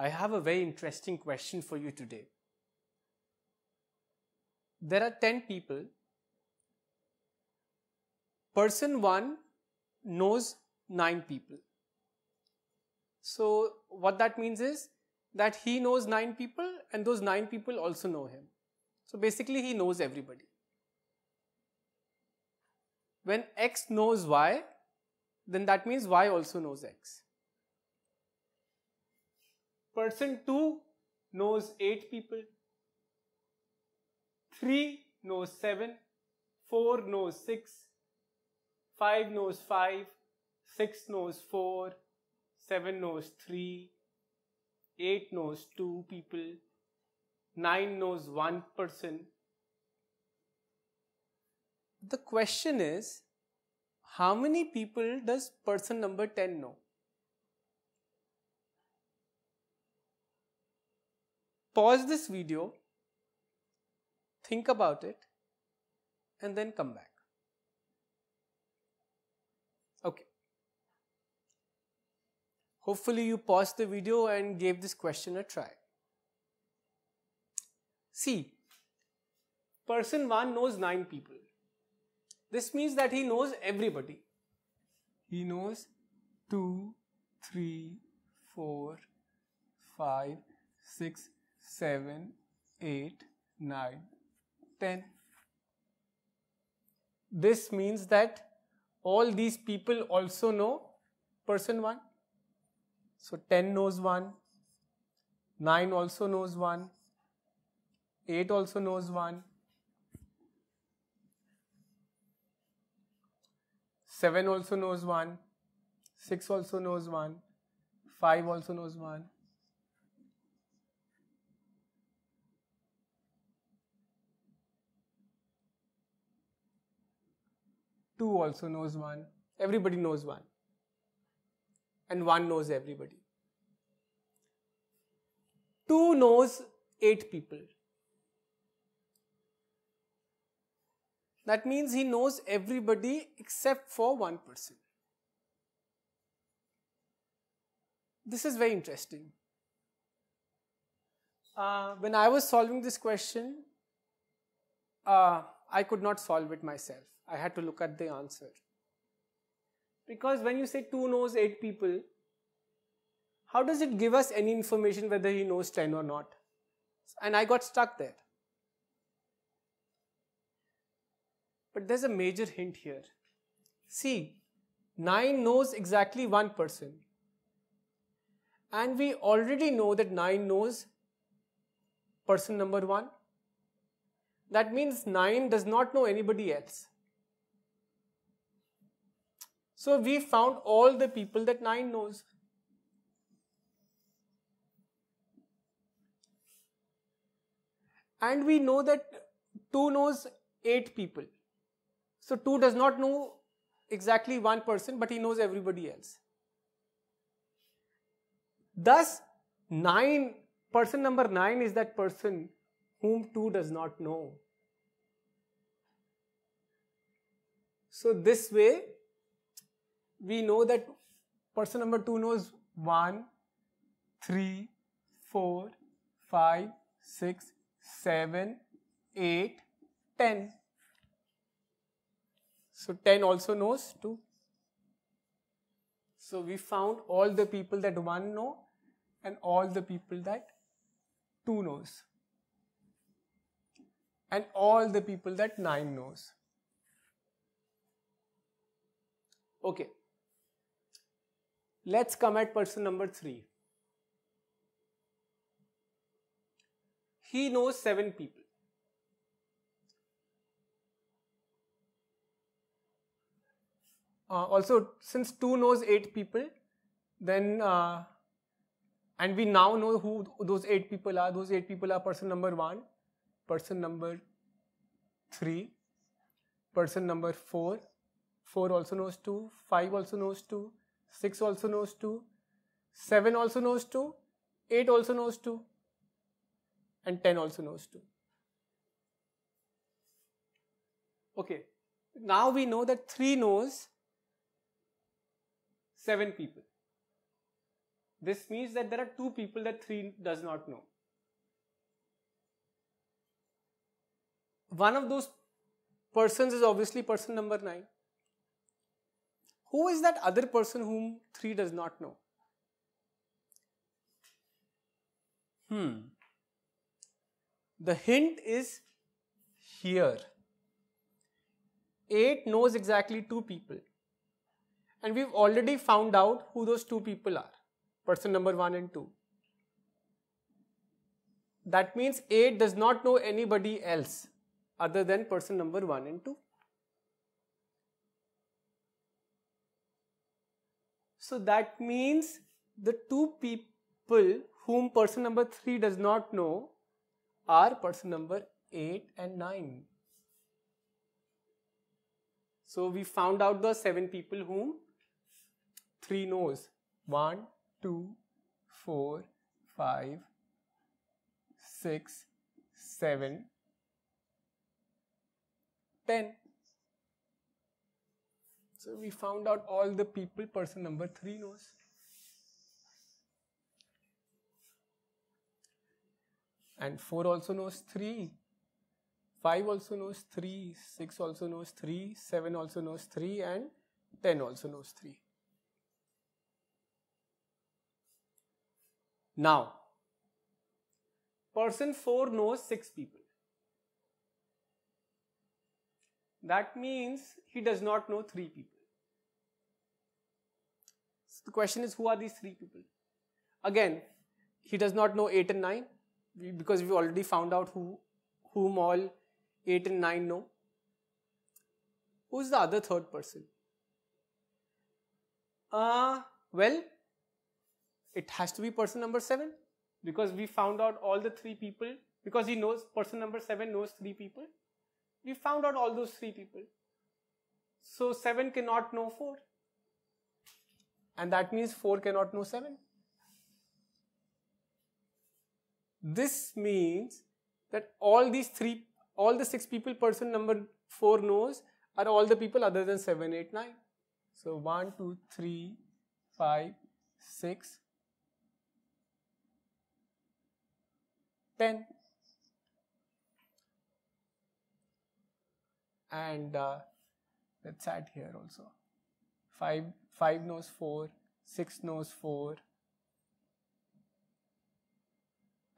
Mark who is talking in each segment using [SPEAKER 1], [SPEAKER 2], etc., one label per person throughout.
[SPEAKER 1] I have a very interesting question for you today. There are 10 people. Person 1 knows 9 people. So, what that means is that he knows 9 people and those 9 people also know him. So, basically, he knows everybody. When X knows Y, then that means Y also knows X. Person 2 knows 8 people. 3 knows 7. 4 knows 6. 5 knows 5. 6 knows 4. 7 knows 3. 8 knows 2 people. 9 knows 1 person. The question is, how many people does person number 10 know? pause this video, think about it, and then come back. Okay. Hopefully you paused the video and gave this question a try. See, person 1 knows 9 people. This means that he knows everybody. He knows 2, 3, 4, 5, 6, 7, 8, 9, 10. This means that all these people also know person 1. So 10 knows 1, 9 also knows 1, 8 also knows 1, 7 also knows 1, 6 also knows 1, 5 also knows 1, 2 also knows 1, everybody knows 1. And 1 knows everybody. 2 knows 8 people. That means he knows everybody except for one person. This is very interesting. Uh, when I was solving this question, uh, I could not solve it myself. I had to look at the answer. Because when you say 2 knows 8 people, how does it give us any information whether he knows 10 or not? And I got stuck there. But there's a major hint here. See, 9 knows exactly one person. And we already know that 9 knows person number 1. That means 9 does not know anybody else. So we found all the people that 9 knows. And we know that 2 knows 8 people. So 2 does not know exactly one person, but he knows everybody else. Thus, 9, person number 9 is that person whom 2 does not know. So this way, we know that person number 2 knows 1, 3, 4, 5, 6, 7, 8, 10. So 10 also knows 2. So we found all the people that 1 know and all the people that 2 knows and all the people that 9 knows. Okay, Let's come at person number 3. He knows 7 people. Uh, also, since 2 knows 8 people, then uh, and we now know who those 8 people are. Those 8 people are person number 1, person number 3, person number 4, 4 also knows 2, 5 also knows 2, 6 also knows 2, 7 also knows 2, 8 also knows 2 and 10 also knows 2. Okay, now we know that 3 knows 7 people. This means that there are 2 people that 3 does not know. One of those persons is obviously person number 9. Who is that other person whom 3 does not know? Hmm. The hint is here. 8 knows exactly 2 people. And we've already found out who those two people are. Person number 1 and 2. That means 8 does not know anybody else other than person number 1 and 2. So that means the two people whom person number 3 does not know are person number 8 and 9. So we found out the 7 people whom 3 knows. 1, 2, 4, 5, 6, 7, 10. So we found out all the people person number 3 knows. And 4 also knows 3. 5 also knows 3. 6 also knows 3. 7 also knows 3. And 10 also knows 3. Now, person 4 knows 6 people. That means he does not know 3 people. The question is, who are these three people? Again, he does not know 8 and 9 because we already found out who whom all 8 and 9 know. Who's the other third person? Uh, well, it has to be person number 7 because we found out all the three people because he knows person number 7 knows three people. We found out all those three people. So 7 cannot know 4 and that means 4 cannot know 7. This means that all these three, all the six people person number 4 knows are all the people other than 7, 8, 9. So 1, 2, 3, 5, 6, 10. And uh, let's add here also. 5, 5 knows 4, 6 knows 4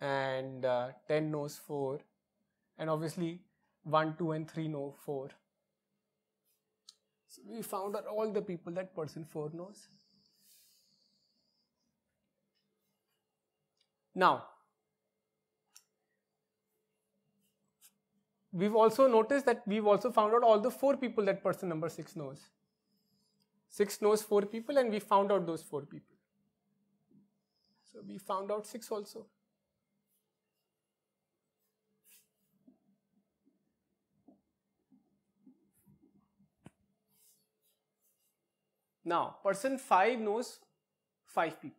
[SPEAKER 1] and uh, 10 knows 4 and obviously 1, 2 and 3 know 4. So we found out all the people that person 4 knows. Now, we've also noticed that we've also found out all the four people that person number 6 knows. 6 knows 4 people and we found out those 4 people. So we found out 6 also. Now, person 5 knows 5 people.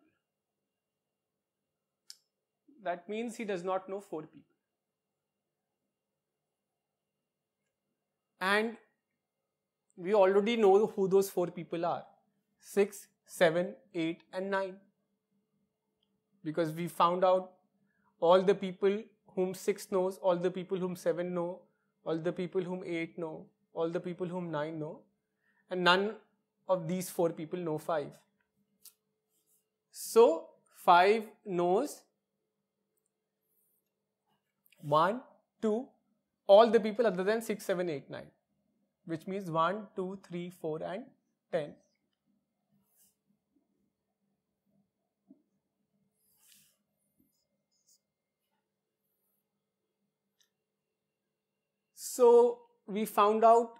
[SPEAKER 1] That means he does not know 4 people. And we already know who those four people are 6, 7, 8, and 9. Because we found out all the people whom 6 knows, all the people whom 7 know, all the people whom 8 know, all the people whom 9 know, and none of these four people know 5. So 5 knows 1, 2, all the people other than 6, 7, 8, 9 which means 1, 2, 3, 4 and 10. So we found out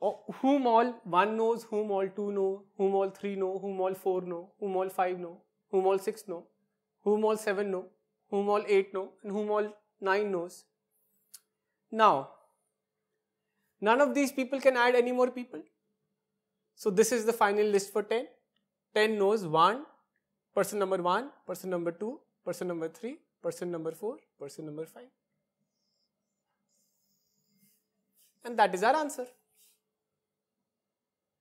[SPEAKER 1] oh, whom all 1 knows, whom all 2 know, whom all 3 know, whom all 4 know, whom all 5 know, whom all 6 know, whom all 7 know, whom all 8 know and whom all 9 knows. Now, None of these people can add any more people. So this is the final list for 10. 10 knows 1, person number 1, person number 2, person number 3, person number 4, person number 5. And that is our answer.